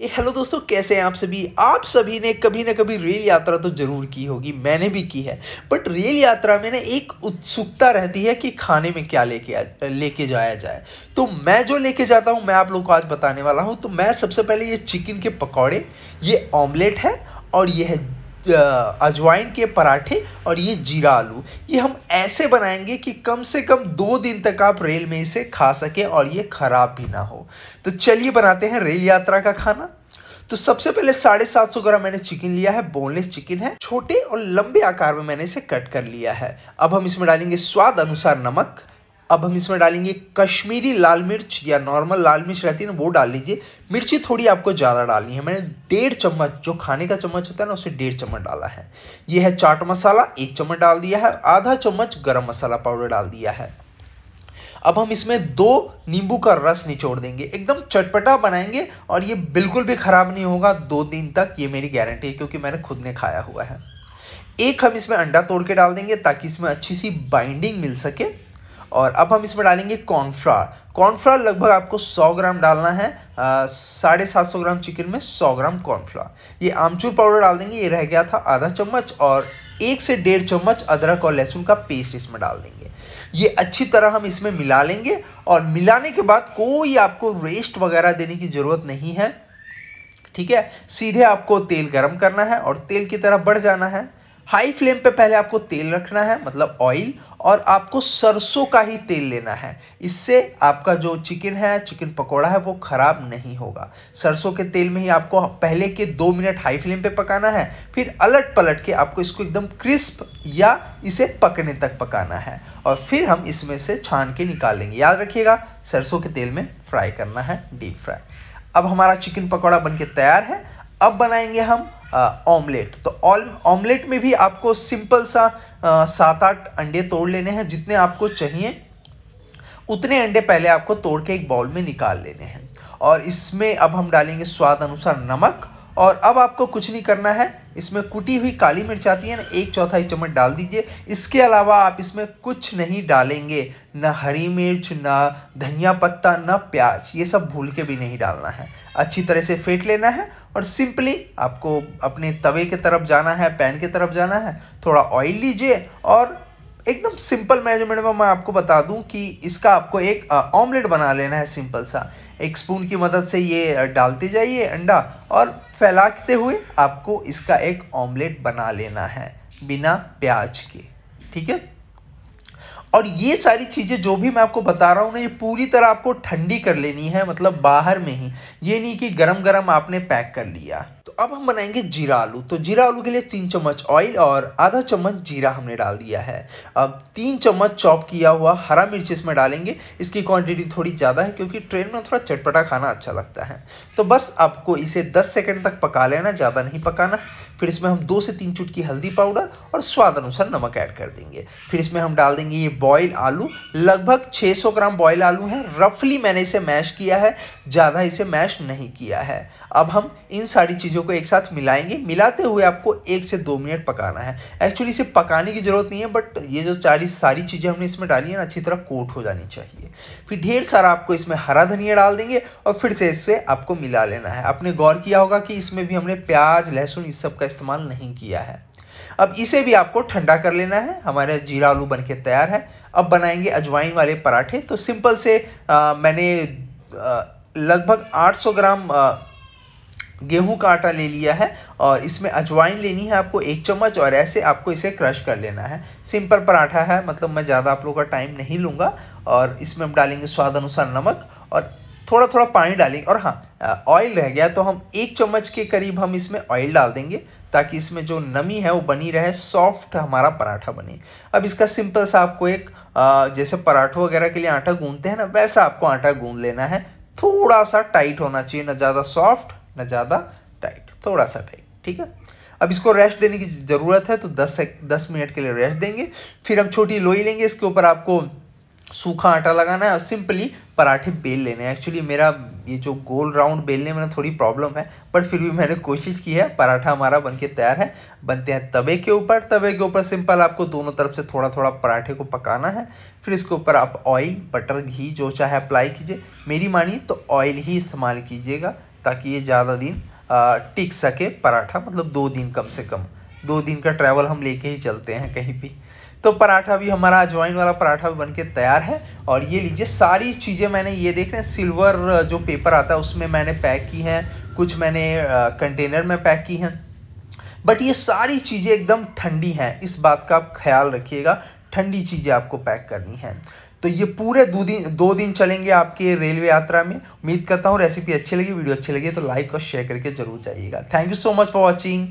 ये हेलो दोस्तों कैसे हैं आप सभी आप सभी ने कभी ना कभी रेल यात्रा तो ज़रूर की होगी मैंने भी की है बट रेल यात्रा में ना एक उत्सुकता रहती है कि खाने में क्या लेके लेके जाया जाए तो मैं जो लेके जाता हूँ मैं आप लोग को आज बताने वाला हूँ तो मैं सबसे पहले ये चिकन के पकौड़े ये ऑमलेट है और ये है अजवाइन के पराठे और ये जीरा आलू ये हम ऐसे बनाएंगे कि कम से कम दो दिन तक आप रेल में इसे खा सकें और ये ख़राब भी ना हो तो चलिए बनाते हैं रेल यात्रा का खाना तो सबसे पहले साढ़े सात सौ ग्राम मैंने चिकन लिया है बोनलेस चिकन है छोटे और लंबे आकार में मैंने इसे कट कर लिया है अब हम इसमें डालेंगे स्वाद अनुसार नमक अब हम इसमें डालेंगे कश्मीरी लाल मिर्च या नॉर्मल लाल मिर्च रहती है ना वो डाल लीजिए मिर्ची थोड़ी आपको ज़्यादा डालनी है मैंने डेढ़ चम्मच जो खाने का चम्मच होता है ना उसे डेढ़ चम्मच डाला है ये है चाट मसाला एक चम्मच डाल दिया है आधा चम्मच गरम मसाला पाउडर डाल दिया है अब हम इसमें दो नींबू का रस निचोड़ देंगे एकदम चटपटा बनाएंगे और ये बिल्कुल भी ख़राब नहीं होगा दो दिन तक ये मेरी गारंटी है क्योंकि मैंने खुद ने खाया हुआ है एक हम इसमें अंडा तोड़ के डाल देंगे ताकि इसमें अच्छी सी बाइंडिंग मिल सके और अब हम इसमें डालेंगे कॉर्नफ्लावर कॉर्नफ्लावर लगभग आपको 100 ग्राम डालना है साढ़े सात सौ ग्राम चिकन में 100 ग्राम कॉर्नफ्लावर ये आमचूर पाउडर डाल देंगे ये रह गया था आधा चम्मच और एक से डेढ़ चम्मच अदरक और लहसुन का पेस्ट इसमें डाल देंगे ये अच्छी तरह हम इसमें मिला लेंगे और मिलाने के बाद कोई आपको रेस्ट वगैरह देने की ज़रूरत नहीं है ठीक है सीधे आपको तेल गरम करना है और तेल की तरह बढ़ जाना है हाई फ्लेम पे पहले आपको तेल रखना है मतलब ऑयल और आपको सरसों का ही तेल लेना है इससे आपका जो चिकन है चिकन पकौड़ा है वो ख़राब नहीं होगा सरसों के तेल में ही आपको पहले के दो मिनट हाई फ्लेम पे पकाना है फिर अलट पलट के आपको इसको एकदम क्रिस्प या इसे पकने तक पकाना है और फिर हम इसमें से छान के निकालेंगे याद रखिएगा सरसों के तेल में फ्राई करना है डीप फ्राई अब हमारा चिकन पकौड़ा बन तैयार है अब बनाएंगे हम ऑमलेट तो ऑमलेट में भी आपको सिंपल सा सात आठ अंडे तोड़ लेने हैं जितने आपको चाहिए उतने अंडे पहले आपको तोड़ के एक बाउल में निकाल लेने हैं और इसमें अब हम डालेंगे स्वाद अनुसार नमक और अब आपको कुछ नहीं करना है इसमें कुटी हुई काली मिर्च आती है ना एक चौथाई चम्मच डाल दीजिए इसके अलावा आप इसमें कुछ नहीं डालेंगे ना हरी मिर्च ना धनिया पत्ता ना प्याज ये सब भूल के भी नहीं डालना है अच्छी तरह से फेंट लेना है और सिंपली आपको अपने तवे के तरफ जाना है पैन के तरफ जाना है थोड़ा ऑयल लीजिए और एकदम सिंपल मेजरमेंट में मैं आपको बता दूं कि इसका आपको एक ऑमलेट बना लेना है सिंपल सा एक स्पून की मदद से ये डालते जाइए अंडा और फैलाते हुए आपको इसका एक ऑमलेट बना लेना है बिना प्याज के ठीक है और ये सारी चीज़ें जो भी मैं आपको बता रहा हूँ ना ये पूरी तरह आपको ठंडी कर लेनी है मतलब बाहर में ही ये नहीं कि गरम गरम आपने पैक कर लिया तो अब हम बनाएंगे जीरा आलू तो जीरा आलू के लिए तीन चम्मच ऑयल और आधा चम्मच जीरा हमने डाल दिया है अब तीन चम्मच चॉप किया हुआ हरा मिर्च इसमें डालेंगे इसकी क्वांटिटी थोड़ी ज़्यादा है क्योंकि ट्रेन में थोड़ा चटपटा खाना अच्छा लगता है तो बस आपको इसे दस सेकेंड तक पका लेना ज़्यादा नहीं पकाना है फिर इसमें हम दो से तीन चुटकी हल्दी पाउडर और स्वाद अनुसार नमक ऐड कर देंगे फिर इसमें हम डाल देंगे ये बॉयल आलू लगभग 600 ग्राम बॉयल आलू है रफली मैंने इसे मैश किया है ज़्यादा इसे मैश नहीं किया है अब हम इन सारी चीज़ों चीज़ों को एक साथ मिलाएंगे मिलाते हुए आपको एक से दो मिनट पकाना है एक्चुअली इसे पकाने की ज़रूरत नहीं है बट ये जो चारी सारी चीज़ें हमने इसमें डाली है ना अच्छी तरह कोट हो जानी चाहिए फिर ढेर सारा आपको इसमें हरा धनिया डाल देंगे और फिर से इससे आपको मिला लेना है आपने गौर किया होगा कि इसमें भी हमने प्याज लहसुन इस सब का इस्तेमाल नहीं किया है अब इसे भी आपको ठंडा कर लेना है हमारे जीरा आलू बन तैयार है अब बनाएंगे अजवाइन वाले पराठे तो सिंपल से मैंने लगभग आठ ग्राम आ, गेहूं का आटा ले लिया है और इसमें अजवाइन लेनी है आपको एक चम्मच और ऐसे आपको इसे क्रश कर लेना है सिंपल पराठा है मतलब मैं ज़्यादा आप लोगों का टाइम नहीं लूँगा और इसमें हम डालेंगे स्वाद अनुसार नमक और थोड़ा थोड़ा पानी डालेंगे और हाँ ऑयल रह गया तो हम एक चम्मच के करीब हम इसमें ऑयल डाल देंगे ताकि इसमें जो नमी है वो बनी रहे सॉफ्ट हमारा पराठा बने अब इसका सिंपल सा आपको एक जैसे पराठों वगैरह के लिए आटा गूंदते हैं ना वैसा आपको आटा गूंद लेना है थोड़ा सा टाइट होना चाहिए ना ज़्यादा सॉफ्ट ना ज़्यादा टाइट थोड़ा सा टाइट ठीक है अब इसको रेस्ट देने की ज़रूरत है तो दस सेक दस मिनट के लिए रेस्ट देंगे फिर हम छोटी लोई लेंगे इसके ऊपर आपको सूखा आटा लगाना है और सिंपली पराठे बेल लेने हैं एक्चुअली मेरा ये जो गोल राउंड बेलने में थोड़ी प्रॉब्लम है पर फिर भी मैंने कोशिश की है पराठा हमारा बनके तैयार है बनते हैं तवे के ऊपर तवे के ऊपर सिंपल आपको दोनों तरफ से थोड़ा थोड़ा पराठे को पकाना है फिर इसके ऊपर आप ऑयल बटर घी जो चाहे अप्लाई कीजिए मेरी मानिए तो ऑयल ही इस्तेमाल कीजिएगा ताकि ये ज़्यादा दिन टिक सके पराठा मतलब दो दिन कम से कम दो दिन का ट्रैवल हम लेके ही चलते हैं कहीं भी तो पराठा भी हमारा अजवाइन वाला पराठा भी बन के तैयार है और ये लीजिए सारी चीज़ें मैंने ये देख रहे हैं सिल्वर जो पेपर आता है उसमें मैंने पैक की हैं कुछ मैंने कंटेनर में पैक की हैं बट ये सारी चीज़ें एकदम ठंडी हैं इस बात का आप ख्याल रखिएगा ठंडी चीज़ें आपको पैक करनी है तो ये पूरे दो दिन दो दिन चलेंगे आपके रेलवे यात्रा में उम्मीद करता हूँ रेसिपी अच्छी लगी वीडियो अच्छी लगी तो लाइक और शेयर करके जरूर जाइएगा thank you so much for watching